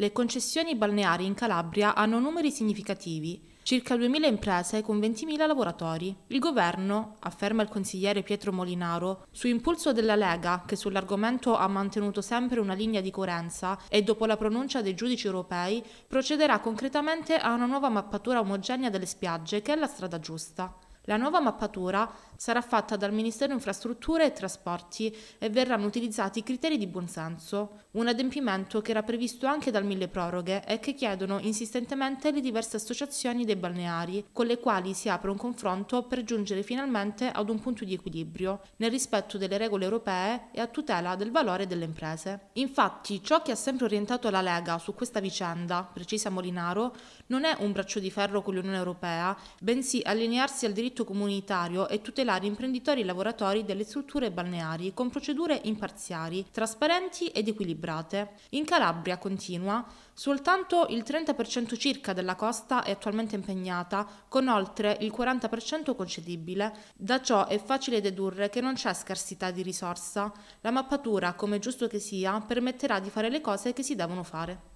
Le concessioni balneari in Calabria hanno numeri significativi, circa 2.000 imprese con 20.000 lavoratori. Il governo, afferma il consigliere Pietro Molinaro, su impulso della Lega, che sull'argomento ha mantenuto sempre una linea di coerenza e dopo la pronuncia dei giudici europei, procederà concretamente a una nuova mappatura omogenea delle spiagge che è la strada giusta. La nuova mappatura sarà fatta dal Ministero Infrastrutture e Trasporti e verranno utilizzati criteri di buonsenso, un adempimento che era previsto anche dal mille proroghe e che chiedono insistentemente le diverse associazioni dei balneari, con le quali si apre un confronto per giungere finalmente ad un punto di equilibrio, nel rispetto delle regole europee e a tutela del valore delle imprese. Infatti, ciò che ha sempre orientato la Lega su questa vicenda, precisa Molinaro, non è un braccio di ferro con l'Unione Europea, bensì allinearsi al diritto diritto comunitario e tutelare imprenditori e lavoratori delle strutture balneari con procedure imparziali, trasparenti ed equilibrate. In Calabria, continua, soltanto il 30% circa della costa è attualmente impegnata, con oltre il 40% concedibile. Da ciò è facile dedurre che non c'è scarsità di risorsa. La mappatura, come giusto che sia, permetterà di fare le cose che si devono fare.